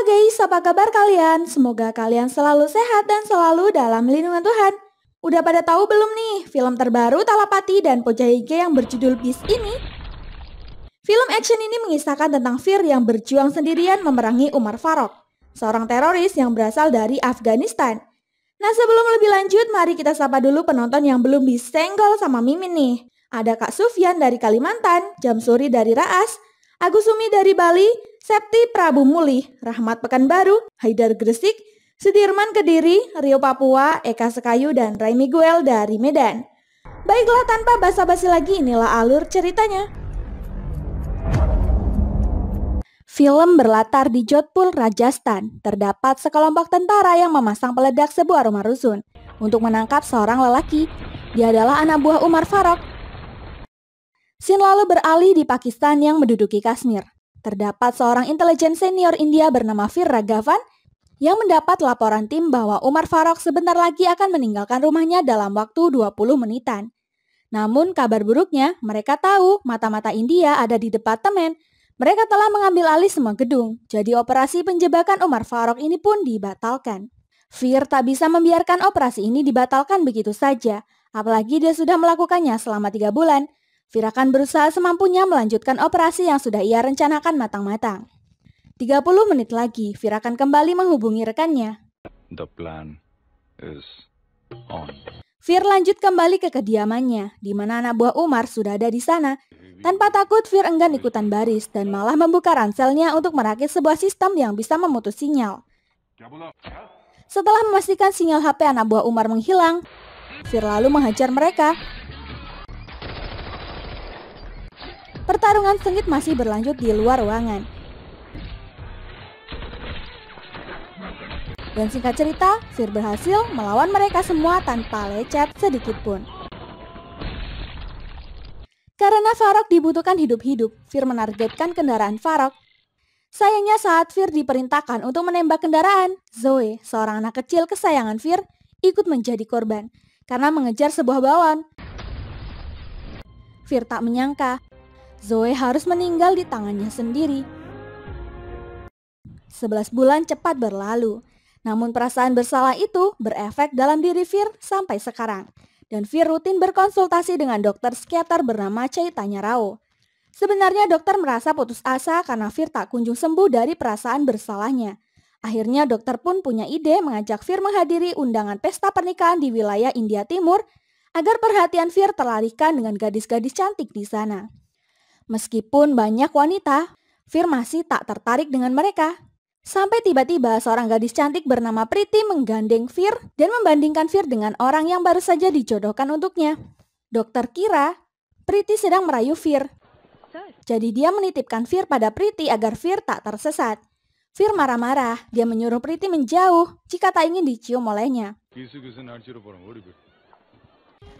Halo guys, apa kabar kalian? Semoga kalian selalu sehat dan selalu dalam lindungan Tuhan. Udah pada tahu belum nih film terbaru Talapati dan Pojahige yang berjudul Beast ini? Film action ini mengisahkan tentang Fir yang berjuang sendirian memerangi Umar Farok, seorang teroris yang berasal dari Afghanistan. Nah sebelum lebih lanjut, mari kita sapa dulu penonton yang belum disenggol sama Mimin nih. Ada Kak Sufyan dari Kalimantan, Jamsuri dari Raas, Agusumi dari Bali, Septi Prabu Muli, Rahmat Pekanbaru, Haidar Gresik, Sudirman Kediri, Rio Papua, Eka Sekayu, dan Ray Miguel dari Medan. Baiklah tanpa basa-basi lagi inilah alur ceritanya. Film berlatar di Jodhpur, Rajasthan. Terdapat sekelompok tentara yang memasang peledak sebuah rumah rusun untuk menangkap seorang lelaki. Dia adalah anak buah Umar Farok. Sin lalu beralih di Pakistan yang menduduki Kashmir. Terdapat seorang intelijen senior India bernama Fir Raghavan yang mendapat laporan tim bahwa Umar Farok sebentar lagi akan meninggalkan rumahnya dalam waktu 20 menitan. Namun kabar buruknya, mereka tahu mata-mata India ada di departemen. Mereka telah mengambil alih semua gedung, jadi operasi penjebakan Umar Farok ini pun dibatalkan. Fir tak bisa membiarkan operasi ini dibatalkan begitu saja, apalagi dia sudah melakukannya selama tiga bulan, Vira akan berusaha semampunya melanjutkan operasi yang sudah ia rencanakan matang-matang. 30 menit lagi, Vira akan kembali menghubungi rekannya. The plan is on. Fir lanjut kembali ke kediamannya, di mana anak buah Umar sudah ada di sana. Tanpa takut, Fir enggan ikutan baris dan malah membuka ranselnya untuk merakit sebuah sistem yang bisa memutus sinyal. Setelah memastikan sinyal HP anak buah Umar menghilang, Fir lalu menghajar mereka Pertarungan sengit masih berlanjut di luar ruangan. Dan singkat cerita, Sir berhasil melawan mereka semua tanpa lecet sedikit pun. Karena Farok dibutuhkan hidup-hidup, Fir menargetkan kendaraan Farok. Sayangnya saat Fir diperintahkan untuk menembak kendaraan, Zoe, seorang anak kecil kesayangan Fir, ikut menjadi korban karena mengejar sebuah bawon. Fir tak menyangka Zoe harus meninggal di tangannya sendiri. 11 bulan cepat berlalu, namun perasaan bersalah itu berefek dalam diri Fir sampai sekarang. Dan Fir rutin berkonsultasi dengan dokter psikiater bernama Caitanya Rao. Sebenarnya dokter merasa putus asa karena Fir tak kunjung sembuh dari perasaan bersalahnya. Akhirnya dokter pun punya ide mengajak Fir menghadiri undangan pesta pernikahan di wilayah India Timur agar perhatian Fir terlarikan dengan gadis-gadis cantik di sana. Meskipun banyak wanita, Fir masih tak tertarik dengan mereka. Sampai tiba-tiba seorang gadis cantik bernama Priti menggandeng Fir dan membandingkan Fir dengan orang yang baru saja dijodohkan untuknya. Dokter kira Priti sedang merayu Fir. Jadi dia menitipkan Fir pada Priti agar Fir tak tersesat. Fir marah-marah, dia menyuruh Priti menjauh jika tak ingin dicium olehnya.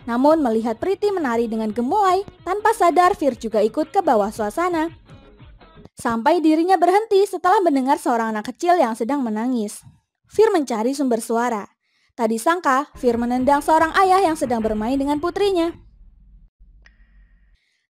Namun melihat Priti menari dengan gemuai, tanpa sadar Fir juga ikut ke bawah suasana. Sampai dirinya berhenti setelah mendengar seorang anak kecil yang sedang menangis. Fir mencari sumber suara. Tadi sangka, Fir menendang seorang ayah yang sedang bermain dengan putrinya.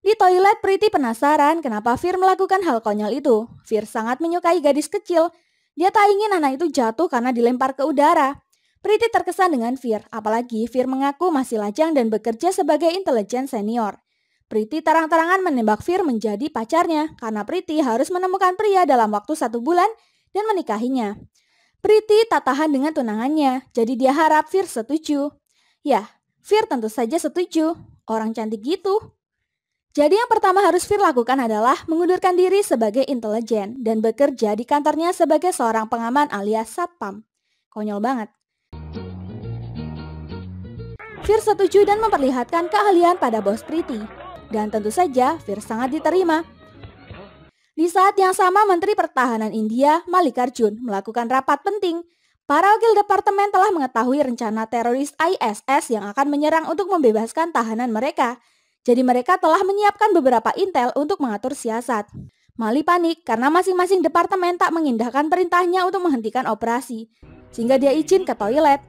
Di toilet, Priti penasaran kenapa Fir melakukan hal konyol itu. Fir sangat menyukai gadis kecil. Dia tak ingin anak itu jatuh karena dilempar ke udara. Priti terkesan dengan Fir, apalagi Fir mengaku masih lajang dan bekerja sebagai intelijen senior. Priti terang-terangan menembak Fir menjadi pacarnya karena Priti harus menemukan pria dalam waktu satu bulan dan menikahinya. Priti tak tahan dengan tunangannya, jadi dia harap Fir setuju. Ya, Fir tentu saja setuju. Orang cantik gitu. Jadi yang pertama harus Fir lakukan adalah mengundurkan diri sebagai intelijen dan bekerja di kantornya sebagai seorang pengaman alias satpam. Konyol banget. Fir setuju dan memperlihatkan keahlian pada bos Priti. Dan tentu saja Fir sangat diterima. Di saat yang sama Menteri Pertahanan India Malik Arjun melakukan rapat penting. Para wakil departemen telah mengetahui rencana teroris ISS yang akan menyerang untuk membebaskan tahanan mereka. Jadi mereka telah menyiapkan beberapa intel untuk mengatur siasat. Mali panik karena masing-masing departemen tak mengindahkan perintahnya untuk menghentikan operasi. Sehingga dia izin ke toilet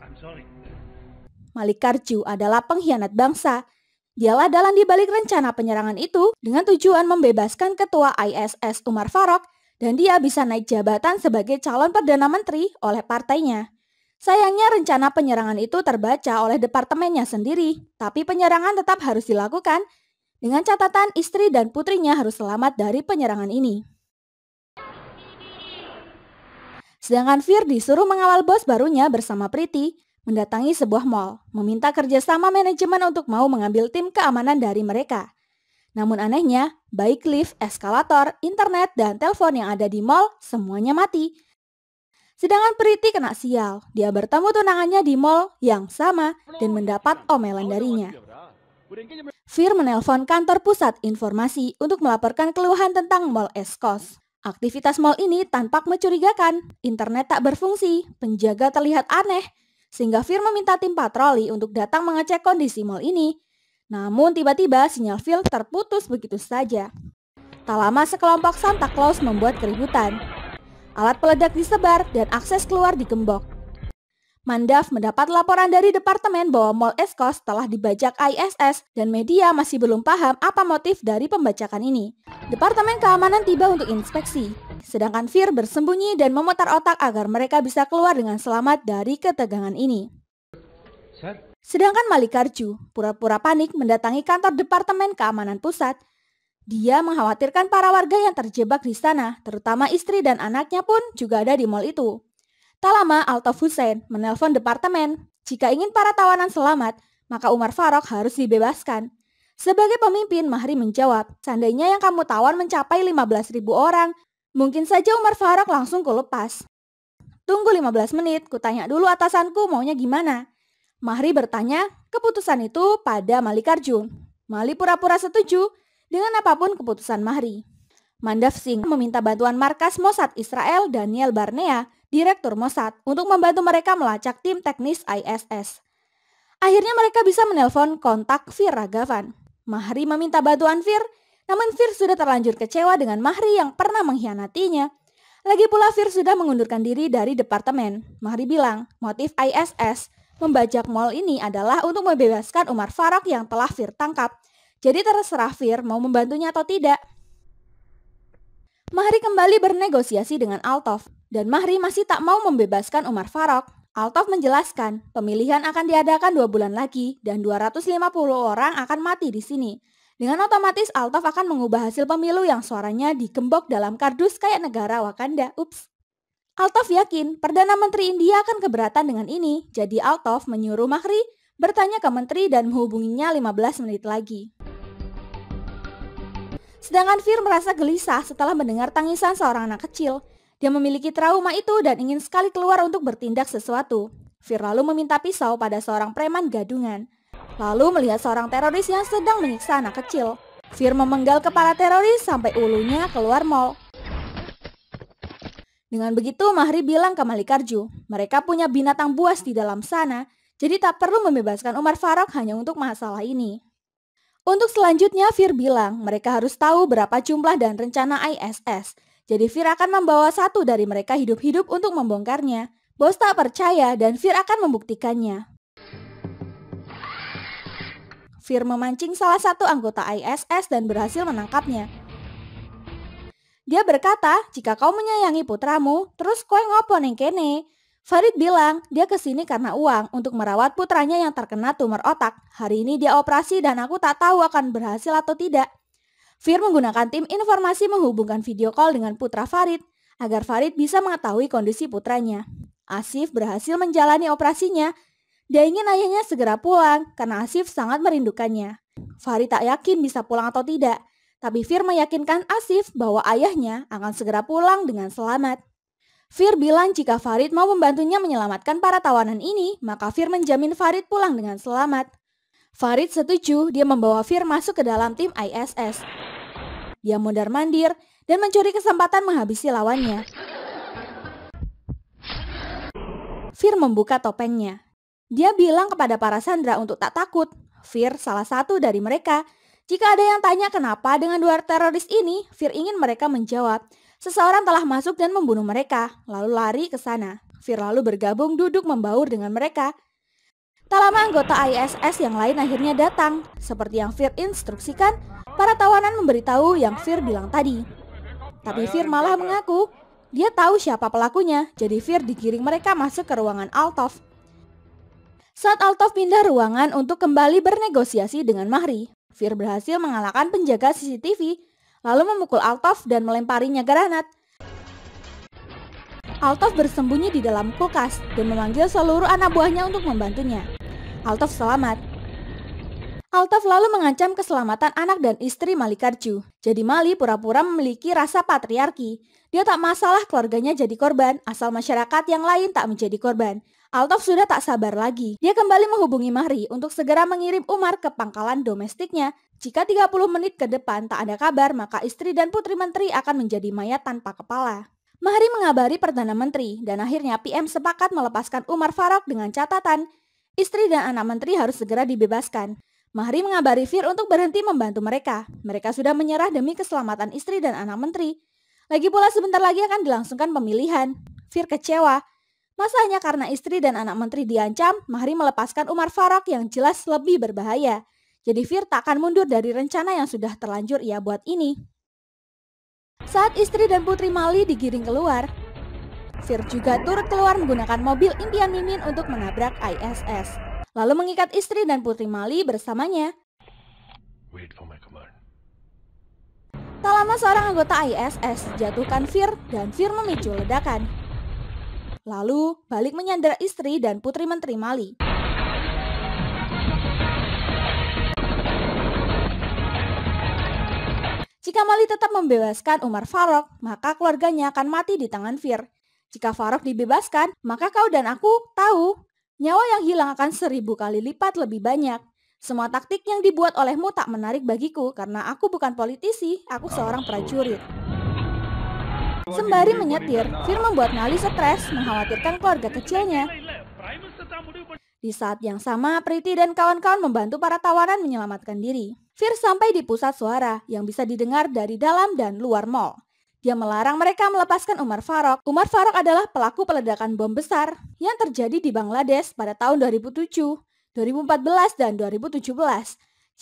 Malikarju adalah pengkhianat bangsa. Dialah dalam dibalik rencana penyerangan itu dengan tujuan membebaskan ketua ISS Umar Farok dan dia bisa naik jabatan sebagai calon Perdana Menteri oleh partainya. Sayangnya rencana penyerangan itu terbaca oleh departemennya sendiri, tapi penyerangan tetap harus dilakukan dengan catatan istri dan putrinya harus selamat dari penyerangan ini. Sedangkan Fir disuruh mengawal bos barunya bersama Priti, mendatangi sebuah mall, meminta kerjasama manajemen untuk mau mengambil tim keamanan dari mereka. Namun anehnya, baik lift, eskalator, internet, dan telepon yang ada di mall semuanya mati. Sedangkan Priti kena sial, dia bertemu tunangannya di mall yang sama dan mendapat omelan darinya. Fir menelpon kantor pusat informasi untuk melaporkan keluhan tentang mall Eskos. Aktivitas mall ini tampak mencurigakan, internet tak berfungsi, penjaga terlihat aneh, sehingga Fir meminta tim patroli untuk datang mengecek kondisi mal ini. Namun tiba-tiba sinyal Fir terputus begitu saja. Tak lama sekelompok Santa Claus membuat keributan. Alat peledak disebar dan akses keluar digembok. Mandav mendapat laporan dari departemen bahwa Mall Eskos telah dibajak ISS dan media masih belum paham apa motif dari pembajakan ini. Departemen keamanan tiba untuk inspeksi. Sedangkan Fir bersembunyi dan memutar otak agar mereka bisa keluar dengan selamat dari ketegangan ini. Sedangkan Malikarju pura-pura panik mendatangi kantor Departemen Keamanan Pusat. Dia mengkhawatirkan para warga yang terjebak di sana, terutama istri dan anaknya pun juga ada di mal itu. Tak lama Altaf Hussein menelpon departemen. Jika ingin para tawanan selamat, maka Umar Farok harus dibebaskan. Sebagai pemimpin, Mahri menjawab, seandainya yang kamu tawan mencapai 15.000 orang, Mungkin saja Umar Farah langsung kulepas. Tunggu 15 menit, kutanya dulu atasanku maunya gimana. Mahri bertanya keputusan itu pada Malik Mali pura-pura setuju dengan apapun keputusan Mahri. Mandav Singh meminta bantuan markas Mossad Israel Daniel Barnea, Direktur Mossad, untuk membantu mereka melacak tim teknis ISS. Akhirnya mereka bisa menelpon kontak Fir Ragavan. Mahri meminta bantuan Fir namun Fir sudah terlanjur kecewa dengan Mahri yang pernah mengkhianatinya. Lagi pula Fir sudah mengundurkan diri dari departemen. Mahri bilang, motif ISS membajak mall ini adalah untuk membebaskan Umar Farok yang telah Fir tangkap. Jadi terserah Fir mau membantunya atau tidak. Mahri kembali bernegosiasi dengan Altov, dan Mahri masih tak mau membebaskan Umar Farok. Altov menjelaskan, pemilihan akan diadakan dua bulan lagi dan 250 orang akan mati di sini. Dengan otomatis Altaf akan mengubah hasil pemilu yang suaranya dikembok dalam kardus kayak negara Wakanda. Ups. Altaf yakin Perdana Menteri India akan keberatan dengan ini, jadi Altaf menyuruh Mahri bertanya ke menteri dan menghubunginya 15 menit lagi. Sedangkan Fir merasa gelisah setelah mendengar tangisan seorang anak kecil. Dia memiliki trauma itu dan ingin sekali keluar untuk bertindak sesuatu. Fir lalu meminta pisau pada seorang preman gadungan lalu melihat seorang teroris yang sedang menyiksa anak kecil. Fir memenggal kepala teroris sampai ulunya keluar mall. Dengan begitu Mahri bilang ke Malikarju, mereka punya binatang buas di dalam sana, jadi tak perlu membebaskan Umar Farok hanya untuk masalah ini. Untuk selanjutnya Fir bilang mereka harus tahu berapa jumlah dan rencana ISS, jadi Fir akan membawa satu dari mereka hidup-hidup untuk membongkarnya. Bos tak percaya dan Fir akan membuktikannya. Fir memancing salah satu anggota ISS dan berhasil menangkapnya. Dia berkata, jika kau menyayangi putramu, terus kau ngopo neng kene. Farid bilang, dia kesini karena uang untuk merawat putranya yang terkena tumor otak. Hari ini dia operasi dan aku tak tahu akan berhasil atau tidak. Fir menggunakan tim informasi menghubungkan video call dengan putra Farid agar Farid bisa mengetahui kondisi putranya. Asif berhasil menjalani operasinya dia ingin ayahnya segera pulang karena Asif sangat merindukannya. Fahri tak yakin bisa pulang atau tidak, tapi Fir meyakinkan Asif bahwa ayahnya akan segera pulang dengan selamat. Fir bilang jika Farid mau membantunya menyelamatkan para tawanan ini, maka Fir menjamin Farid pulang dengan selamat. Farid setuju dia membawa Fir masuk ke dalam tim ISS. Dia mundar mandir dan mencuri kesempatan menghabisi lawannya. Fir membuka topengnya dia bilang kepada para sandra untuk tak takut. Fir salah satu dari mereka. Jika ada yang tanya kenapa dengan dua teroris ini, Fir ingin mereka menjawab. Seseorang telah masuk dan membunuh mereka, lalu lari ke sana. Fir lalu bergabung duduk membaur dengan mereka. Tak lama anggota ISS yang lain akhirnya datang. Seperti yang Fir instruksikan, para tawanan memberitahu yang Fir bilang tadi. Tapi Fir malah mengaku, dia tahu siapa pelakunya, jadi Fir digiring mereka masuk ke ruangan Altov. Saat Altov pindah ruangan untuk kembali bernegosiasi dengan Mahri, Fir berhasil mengalahkan penjaga CCTV, lalu memukul Altov dan melemparinya granat. Altov bersembunyi di dalam kulkas dan memanggil seluruh anak buahnya untuk membantunya. Altov selamat Altaf lalu mengancam keselamatan anak dan istri Malikarju. Jadi Mali pura-pura memiliki rasa patriarki. Dia tak masalah keluarganya jadi korban, asal masyarakat yang lain tak menjadi korban. Altaf sudah tak sabar lagi. Dia kembali menghubungi Mahri untuk segera mengirim Umar ke pangkalan domestiknya. Jika 30 menit ke depan tak ada kabar, maka istri dan putri menteri akan menjadi mayat tanpa kepala. Mahri mengabari Perdana Menteri dan akhirnya PM sepakat melepaskan Umar Farok dengan catatan istri dan anak menteri harus segera dibebaskan. Mahri mengabari Fir untuk berhenti membantu mereka. Mereka sudah menyerah demi keselamatan istri dan anak menteri. Lagi pula sebentar lagi akan dilangsungkan pemilihan. Fir kecewa. Masanya karena istri dan anak menteri diancam, Mahri melepaskan Umar Farok yang jelas lebih berbahaya. Jadi Fir tak akan mundur dari rencana yang sudah terlanjur ia buat ini. Saat istri dan putri Mali digiring keluar, Fir juga turut keluar menggunakan mobil impian Mimin untuk menabrak ISS lalu mengikat istri dan putri Mali bersamanya. Wait for my Tak lama seorang anggota ISS jatuhkan Fir dan Fir memicu ledakan. Lalu balik menyandera istri dan putri menteri Mali. Jika Mali tetap membebaskan Umar Farok, maka keluarganya akan mati di tangan Fir. Jika Farok dibebaskan, maka kau dan aku tahu Nyawa yang hilang akan seribu kali lipat lebih banyak. Semua taktik yang dibuat olehmu tak menarik bagiku karena aku bukan politisi, aku seorang prajurit. Sembari menyetir, Fir membuat Nali stres, mengkhawatirkan keluarga kecilnya. Di saat yang sama, Priti dan kawan-kawan membantu para tawanan menyelamatkan diri. Fir sampai di pusat suara yang bisa didengar dari dalam dan luar mall yang melarang mereka melepaskan Umar Farok. Umar Farok adalah pelaku peledakan bom besar yang terjadi di Bangladesh pada tahun 2007, 2014, dan 2017.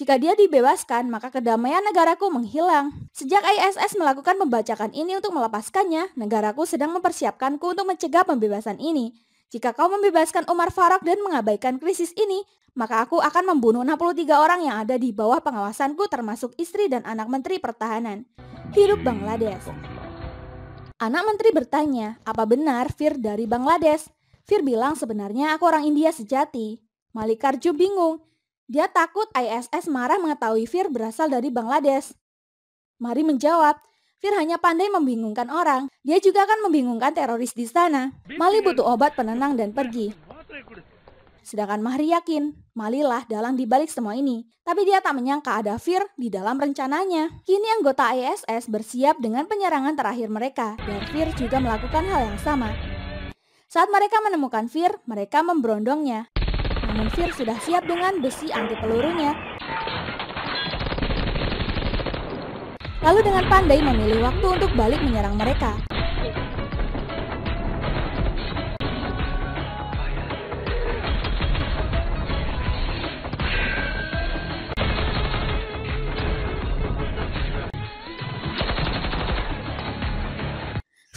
Jika dia dibebaskan, maka kedamaian negaraku menghilang. Sejak ISS melakukan pembacakan ini untuk melepaskannya, negaraku sedang mempersiapkanku untuk mencegah pembebasan ini. Jika kau membebaskan Umar Farak dan mengabaikan krisis ini, maka aku akan membunuh 63 orang yang ada di bawah pengawasanku termasuk istri dan anak menteri pertahanan. Hidup Bangladesh. Anak menteri bertanya, apa benar Fir dari Bangladesh? Fir bilang sebenarnya aku orang India sejati. Malikarju bingung. Dia takut ISS marah mengetahui Fir berasal dari Bangladesh. Mari menjawab, Fir hanya pandai membingungkan orang, dia juga akan membingungkan teroris di sana. Mali butuh obat penenang dan pergi. Sedangkan Mahri yakin, Malilah dalang dibalik semua ini. Tapi dia tak menyangka ada Fir di dalam rencananya. Kini anggota ISS bersiap dengan penyerangan terakhir mereka, dan Fir juga melakukan hal yang sama. Saat mereka menemukan Fir, mereka memberondongnya. Namun Fir sudah siap dengan besi anti pelurunya lalu dengan pandai memilih waktu untuk balik menyerang mereka.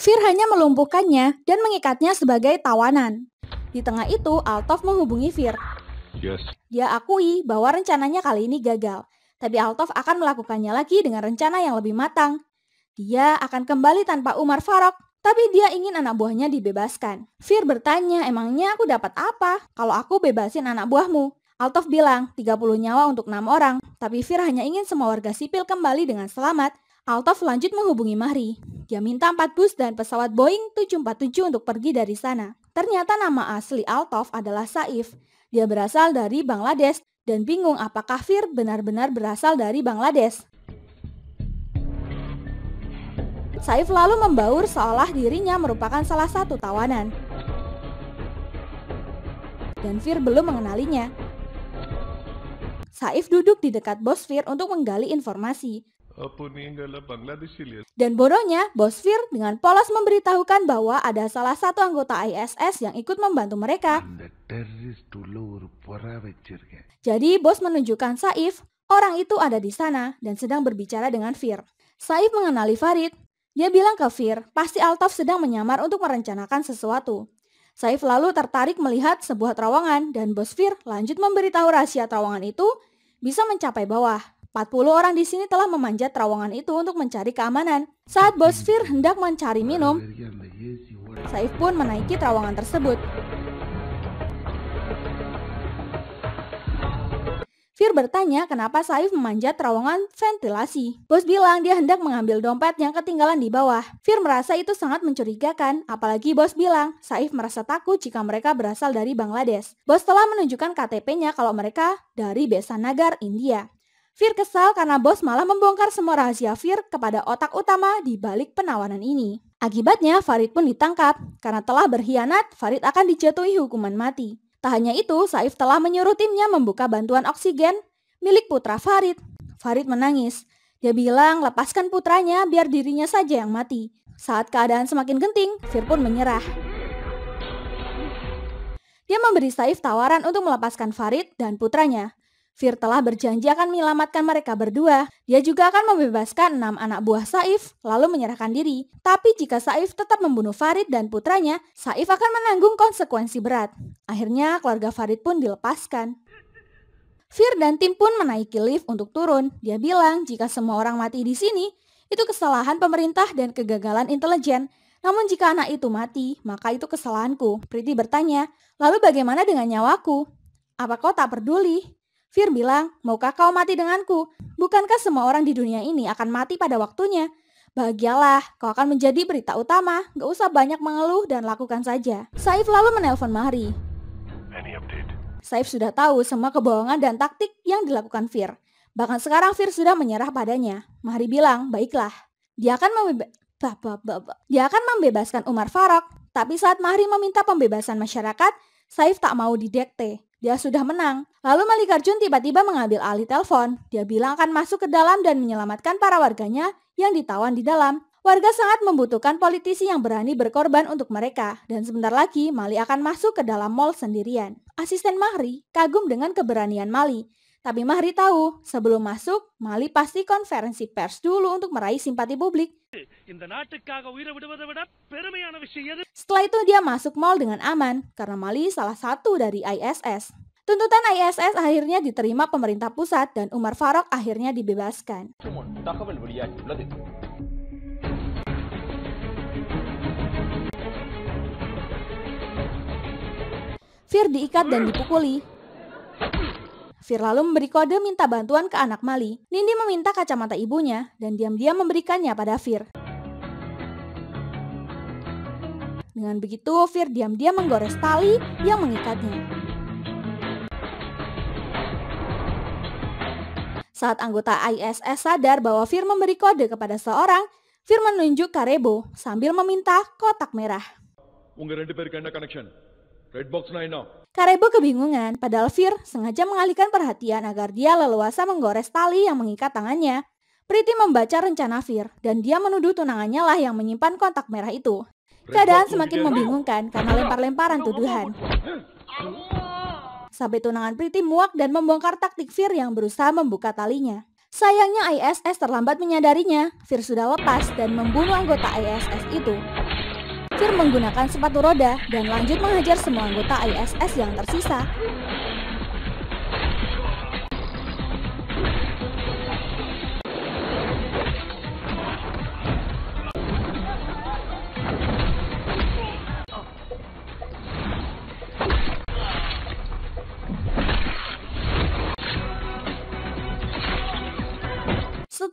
Fir hanya melumpuhkannya dan mengikatnya sebagai tawanan. Di tengah itu, Altov menghubungi Fir. Dia akui bahwa rencananya kali ini gagal tapi Altov akan melakukannya lagi dengan rencana yang lebih matang. Dia akan kembali tanpa Umar Farok, tapi dia ingin anak buahnya dibebaskan. Fir bertanya, emangnya aku dapat apa kalau aku bebasin anak buahmu? Altov bilang, 30 nyawa untuk 6 orang, tapi Fir hanya ingin semua warga sipil kembali dengan selamat. Altov lanjut menghubungi Mahri. Dia minta 4 bus dan pesawat Boeing 747 untuk pergi dari sana. Ternyata nama asli Altov adalah Saif. Dia berasal dari Bangladesh dan bingung apakah Fir benar-benar berasal dari Bangladesh. Saif lalu membaur seolah dirinya merupakan salah satu tawanan. Dan Fir belum mengenalinya. Saif duduk di dekat bos Fir untuk menggali informasi. Dan bodohnya, bos Fir dengan polos memberitahukan bahwa ada salah satu anggota ISS yang ikut membantu mereka. Jadi bos menunjukkan Saif, orang itu ada di sana dan sedang berbicara dengan Fir. Saif mengenali Farid. Dia bilang ke Fir, pasti Altaf sedang menyamar untuk merencanakan sesuatu. Saif lalu tertarik melihat sebuah terowongan dan bos Fir lanjut memberitahu rahasia terowongan itu bisa mencapai bawah. 40 orang di sini telah memanjat terowongan itu untuk mencari keamanan. Saat bos Fir hendak mencari minum, Saif pun menaiki terowongan tersebut. Fir bertanya kenapa Saif memanjat terowongan ventilasi. Bos bilang dia hendak mengambil dompet yang ketinggalan di bawah. Fir merasa itu sangat mencurigakan, apalagi Bos bilang Saif merasa takut jika mereka berasal dari Bangladesh. Bos telah menunjukkan KTP-nya kalau mereka dari Besanagar, India. Fir kesal karena Bos malah membongkar semua rahasia Fir kepada otak utama di balik penawanan ini. Akibatnya Farid pun ditangkap. Karena telah berkhianat, Farid akan dijatuhi hukuman mati. Tak hanya itu, Saif telah menyuruh timnya membuka bantuan oksigen milik putra Farid. Farid menangis. Dia bilang lepaskan putranya biar dirinya saja yang mati. Saat keadaan semakin genting, Fir pun menyerah. Dia memberi Saif tawaran untuk melepaskan Farid dan putranya. Fir telah berjanji akan menyelamatkan mereka berdua. Dia juga akan membebaskan enam anak buah Saif, lalu menyerahkan diri. Tapi jika Saif tetap membunuh Farid dan putranya, Saif akan menanggung konsekuensi berat. Akhirnya keluarga Farid pun dilepaskan. Fir dan tim pun menaiki lift untuk turun. Dia bilang jika semua orang mati di sini, itu kesalahan pemerintah dan kegagalan intelijen. Namun jika anak itu mati, maka itu kesalahanku. Priti bertanya, lalu bagaimana dengan nyawaku? Apa kau tak peduli? Fir bilang, maukah kau mati denganku? Bukankah semua orang di dunia ini akan mati pada waktunya? Bahagialah, kau akan menjadi berita utama. Gak usah banyak mengeluh dan lakukan saja. Saif lalu menelpon Mahri. Saif sudah tahu semua kebohongan dan taktik yang dilakukan Fir. Bahkan sekarang Fir sudah menyerah padanya. Mahri bilang, baiklah. Dia akan, membeba Dia akan membebaskan Umar Farok. Tapi saat Mahri meminta pembebasan masyarakat, Saif tak mau didekte. Dia sudah menang. Lalu Malik Arjun tiba-tiba mengambil alih telepon. Dia bilang akan masuk ke dalam dan menyelamatkan para warganya yang ditawan di dalam. Warga sangat membutuhkan politisi yang berani berkorban untuk mereka. Dan sebentar lagi Mali akan masuk ke dalam mall sendirian. Asisten Mahri kagum dengan keberanian Mali. Tapi Mahri tahu, sebelum masuk, Mali pasti konferensi pers dulu untuk meraih simpati publik. Setelah itu dia masuk mal dengan aman karena Mali salah satu dari ISS. Tuntutan ISS akhirnya diterima pemerintah pusat dan Umar Farok akhirnya dibebaskan. Fir diikat dan dipukuli. Fir lalu memberi kode minta bantuan ke anak Mali. Nindi meminta kacamata ibunya dan diam-diam memberikannya pada Fir. Dengan begitu, Fir diam-diam menggores tali yang mengikatnya. Saat anggota ISS sadar bahwa Fir memberi kode kepada seorang, Fir menunjuk Karebo sambil meminta kotak merah. Red box now. Karebo kebingungan, padahal Fir sengaja mengalihkan perhatian agar dia leluasa menggores tali yang mengikat tangannya. Priti membaca rencana Fir, dan dia menuduh tunangannya lah yang menyimpan kontak merah itu. Keadaan semakin membingungkan karena lempar-lemparan tuduhan. Sampai tunangan Priti muak dan membongkar taktik Fir yang berusaha membuka talinya. Sayangnya ISS terlambat menyadarinya, Fir sudah lepas dan membunuh anggota ISS itu menggunakan sepatu roda dan lanjut menghajar semua anggota ISS yang tersisa.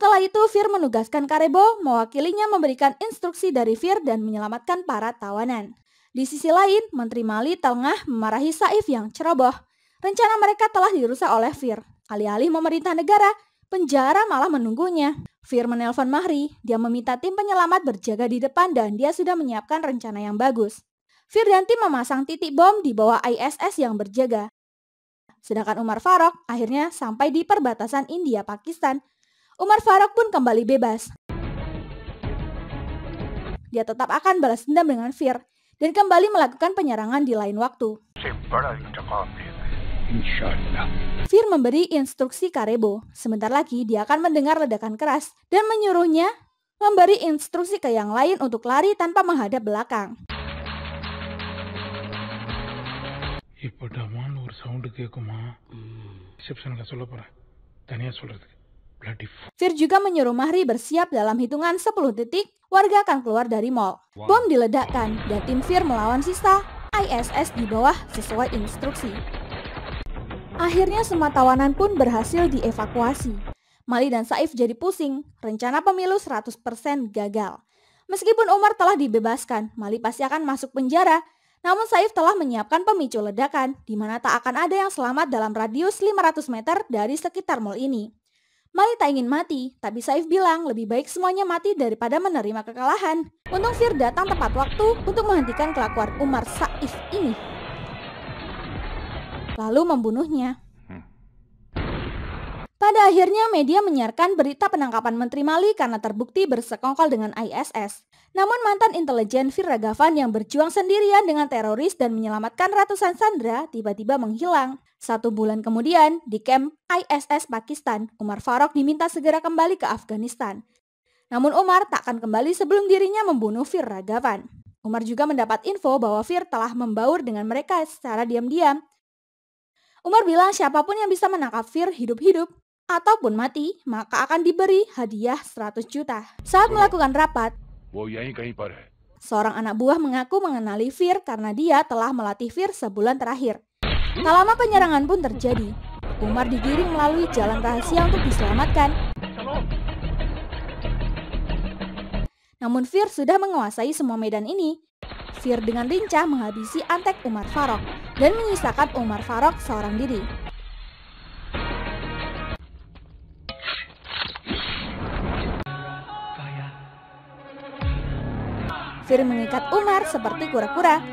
Setelah itu, Fir menugaskan Karebo mewakilinya memberikan instruksi dari Fir dan menyelamatkan para tawanan. Di sisi lain, Menteri Mali tengah memarahi Saif yang ceroboh. Rencana mereka telah dirusak oleh Fir. Alih-alih memerintah negara, penjara malah menunggunya. Fir menelpon Mahri, dia meminta tim penyelamat berjaga di depan dan dia sudah menyiapkan rencana yang bagus. Fir dan tim memasang titik bom di bawah ISS yang berjaga. Sedangkan Umar Farok akhirnya sampai di perbatasan India-Pakistan Umar Farok pun kembali bebas. Dia tetap akan balas dendam dengan Fir dan kembali melakukan penyerangan di lain waktu. Fir memberi instruksi Karebo, sebentar lagi dia akan mendengar ledakan keras dan menyuruhnya memberi instruksi ke yang lain untuk lari tanpa menghadap belakang. இப்போ ஒரு சவுண்டு கேட்குமா ரிசப்ஷனில் சொல்ல போகிறேன் Tanya Fir juga menyuruh Mahri bersiap dalam hitungan 10 detik, warga akan keluar dari mall. Bom diledakkan dan tim Fir melawan sisa ISS di bawah sesuai instruksi. Akhirnya semua tawanan pun berhasil dievakuasi. Mali dan Saif jadi pusing, rencana pemilu 100% gagal. Meskipun Umar telah dibebaskan, Mali pasti akan masuk penjara. Namun Saif telah menyiapkan pemicu ledakan, di mana tak akan ada yang selamat dalam radius 500 meter dari sekitar mall ini. Mali tak ingin mati, tapi Saif bilang lebih baik semuanya mati daripada menerima kekalahan. Untung Sir datang tepat waktu untuk menghentikan kelakuan Umar Saif ini. Lalu membunuhnya. Pada akhirnya media menyiarkan berita penangkapan Menteri Mali karena terbukti bersekongkol dengan ISS. Namun mantan intelijen Fir yang berjuang sendirian dengan teroris dan menyelamatkan ratusan sandera tiba-tiba menghilang. Satu bulan kemudian, di camp ISS Pakistan, Umar Farok diminta segera kembali ke Afghanistan. Namun Umar tak akan kembali sebelum dirinya membunuh Fir Umar juga mendapat info bahwa Fir telah membaur dengan mereka secara diam-diam. Umar bilang siapapun yang bisa menangkap Fir hidup-hidup ataupun mati, maka akan diberi hadiah 100 juta. Saat melakukan rapat, seorang anak buah mengaku mengenali Fir karena dia telah melatih Fir sebulan terakhir. Hmm? Tak lama penyerangan pun terjadi. Umar digiring melalui jalan rahasia untuk diselamatkan. Namun Fir sudah menguasai semua medan ini. Fir dengan lincah menghabisi antek Umar Farok dan menyisakan Umar Farok seorang diri. fir mengikat Umar seperti kura-kura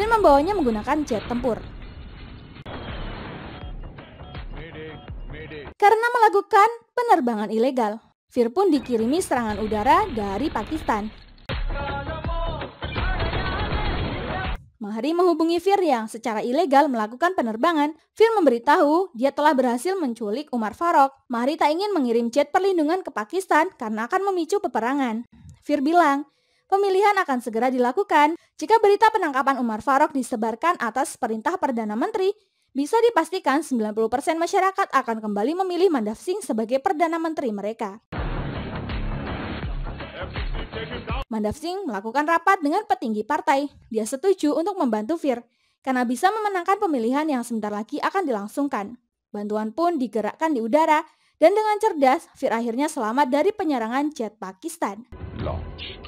dan membawanya menggunakan jet tempur. Karena melakukan penerbangan ilegal, Fir pun dikirimi serangan udara dari Pakistan. Mahari menghubungi Fir yang secara ilegal melakukan penerbangan. Fir memberitahu dia telah berhasil menculik Umar Farok. Mahari tak ingin mengirim jet perlindungan ke Pakistan karena akan memicu peperangan. Fir bilang, pemilihan akan segera dilakukan. Jika berita penangkapan Umar Farok disebarkan atas perintah Perdana Menteri, bisa dipastikan 90% masyarakat akan kembali memilih Mandaf Singh sebagai Perdana Menteri mereka. Mandav Singh melakukan rapat dengan petinggi partai. Dia setuju untuk membantu Fir karena bisa memenangkan pemilihan yang sebentar lagi akan dilangsungkan. Bantuan pun digerakkan di udara dan dengan cerdas Fir akhirnya selamat dari penyerangan jet Pakistan. Launch.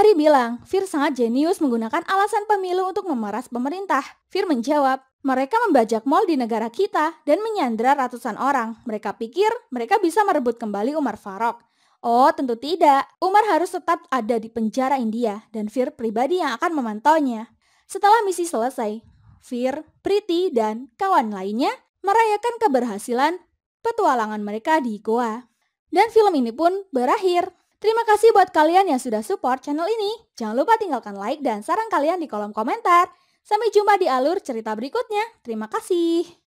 Fahri bilang, Fir sangat jenius menggunakan alasan pemilu untuk memeras pemerintah. Fir menjawab, mereka membajak mal di negara kita dan menyandra ratusan orang. Mereka pikir mereka bisa merebut kembali Umar Farok. Oh, tentu tidak. Umar harus tetap ada di penjara India dan Fir pribadi yang akan memantaunya. Setelah misi selesai, Fir, Priti, dan kawan lainnya merayakan keberhasilan petualangan mereka di Goa. Dan film ini pun berakhir. Terima kasih buat kalian yang sudah support channel ini. Jangan lupa tinggalkan like dan saran kalian di kolom komentar. Sampai jumpa di alur cerita berikutnya. Terima kasih.